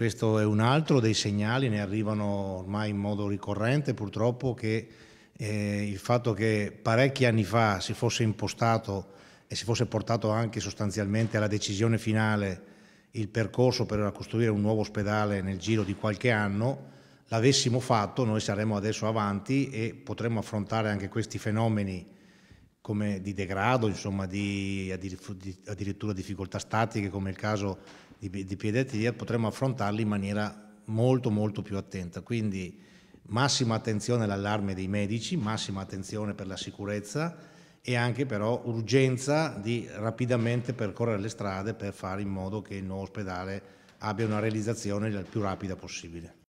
questo è un altro dei segnali, ne arrivano ormai in modo ricorrente purtroppo, che eh, il fatto che parecchi anni fa si fosse impostato e si fosse portato anche sostanzialmente alla decisione finale il percorso per costruire un nuovo ospedale nel giro di qualche anno, l'avessimo fatto noi saremmo adesso avanti e potremmo affrontare anche questi fenomeni come di degrado, insomma, di, addirittura difficoltà statiche come il caso di, di piedetia, potremmo affrontarli in maniera molto molto più attenta. Quindi massima attenzione all'allarme dei medici, massima attenzione per la sicurezza e anche però urgenza di rapidamente percorrere le strade per fare in modo che il nuovo ospedale abbia una realizzazione il più rapida possibile.